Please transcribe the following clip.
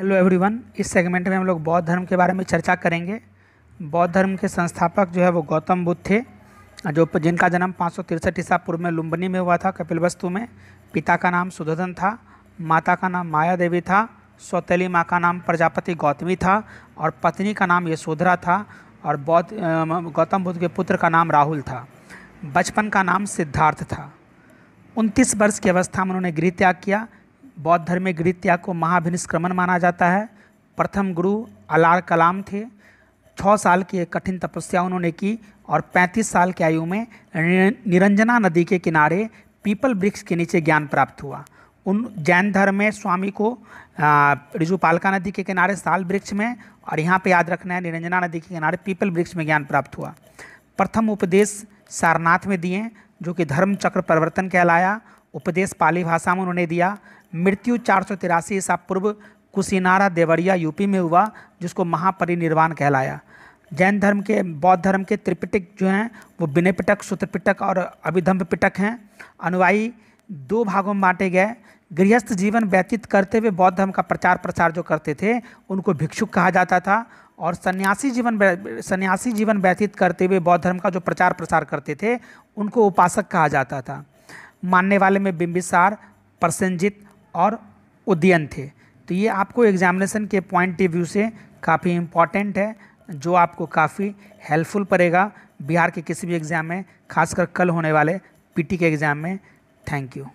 hello everyone इस segment में हम लोग बौद्ध धर्म के बारे में चर्चा करेंगे बौद्ध धर्म के संस्थापक जो है वो गौतम बुद्ध थे जो जिनका जन्म पाँच सौ तिरसठ ईसा पूर्व में लुम्बनी में हुआ था कपिलवस्तु में पिता का नाम सुधोधन था माता का नाम माया देवी था सौतेली माँ का नाम प्रजापति गौतमी था और पत्नी का नाम यशोधरा था और बौद्ध गौतम बुद्ध के पुत्र का नाम राहुल था बचपन का नाम सिद्धार्थ था उनतीस वर्ष की अवस्था में उन्होंने गृह त्याग किया बौद्ध धर्म में गृत्या को महाभिनिष्क्रमण माना जाता है प्रथम गुरु अलार कलाम थे छः साल की कठिन तपस्या उन्होंने की और पैंतीस साल की आयु में निरंजना नदी के किनारे पीपल वृक्ष के नीचे ज्ञान प्राप्त हुआ उन जैन धर्म में स्वामी को रिजुपालका नदी के किनारे साल वृक्ष में और यहाँ पे याद रखना है निरंजना नदी के किनारे पीपल वृक्ष में ज्ञान प्राप्त हुआ प्रथम उपदेश सारनाथ में दिए जो कि धर्म चक्र परिवर्तन कहलाया उपदेश पाली भाषा में उन्होंने दिया मृत्यु चार सौ तिरासी ईसा पूर्व कुशीनारा देवरिया यूपी में हुआ जिसको महापरिनिर्वाण कहलाया जैन धर्म के बौद्ध धर्म के त्रिपिटक जो हैं वो विनय पिटक पिटक और अभिधम्भ पिटक हैं अनुयायी दो भागों में बांटे गए गृहस्थ जीवन व्यतीत करते हुए बौद्ध धर्म का प्रचार प्रसार जो करते थे उनको भिक्षुक कहा जाता था और सन्यासी जीवन सन्यासी जीवन व्यतीत करते हुए बौद्ध धर्म का जो प्रचार प्रसार करते थे उनको उपासक कहा जाता था मानने वाले में बिंबिसार प्रसंजित और उद्यन थे तो ये आपको एग्जामिनेशन के पॉइंट ऑफ व्यू से काफ़ी इम्पॉर्टेंट है जो आपको काफ़ी हेल्पफुल पड़ेगा बिहार के किसी भी एग्ज़ाम में खासकर कल होने वाले पीटी के एग्ज़ाम में थैंक यू